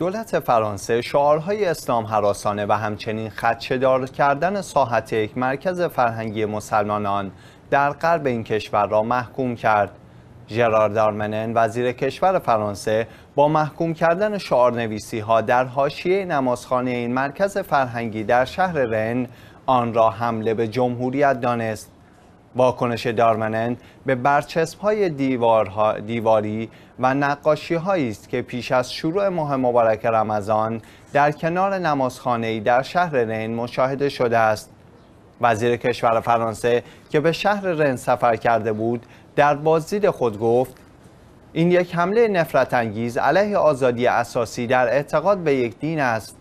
دولت فرانسه شعارهای اسلام حراسانه و همچنین دار کردن ساحت یک مرکز فرهنگی مسلمانان در قرب این کشور را محکوم کرد. جرار دارمنن وزیر کشور فرانسه با محکوم کردن شعار نویسی ها در حاشیه نمازخانه این مرکز فرهنگی در شهر رن آن را حمله به جمهوریت دانست. واکنش دارمنن به برچسب های دیواری و نقاشی هایی است که پیش از شروع ماه مبارک رمضان در کنار نمازخانه در شهر رن مشاهده شده است وزیر کشور فرانسه که به شهر رن سفر کرده بود در بازدید خود گفت این یک حمله نفرت انگیز علیه آزادی اساسی در اعتقاد به یک دین است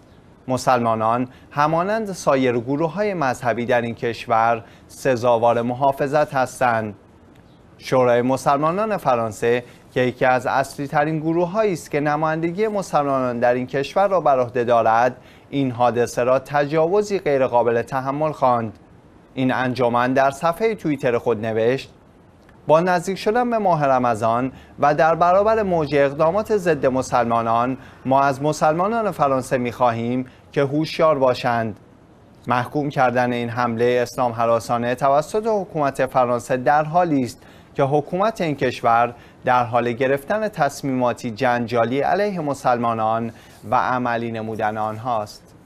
مسلمانان همانند سایر گروه های مذهبی در این کشور سزاوار محافظت هستند. شورای مسلمانان فرانسه که یکی از اصلی ترین گروه است که نمایندگی مسلمانان در این کشور را بر عهده دارد این حادثه را تجاوزی غیرقابل تحمل خواند این انجمن در صفحه توییتر خود نوشت با نزدیک شدن به ماه رمضان و در برابر موج اقدامات ضد مسلمانان ما از مسلمانان فرانسه می خواهیم که هوشیار باشند محکوم کردن این حمله اسلام حراسانه توسط حکومت فرانسه در حالی است که حکومت این کشور در حال گرفتن تصمیماتی جنجالی علیه مسلمانان و عملی نمودن آنهاست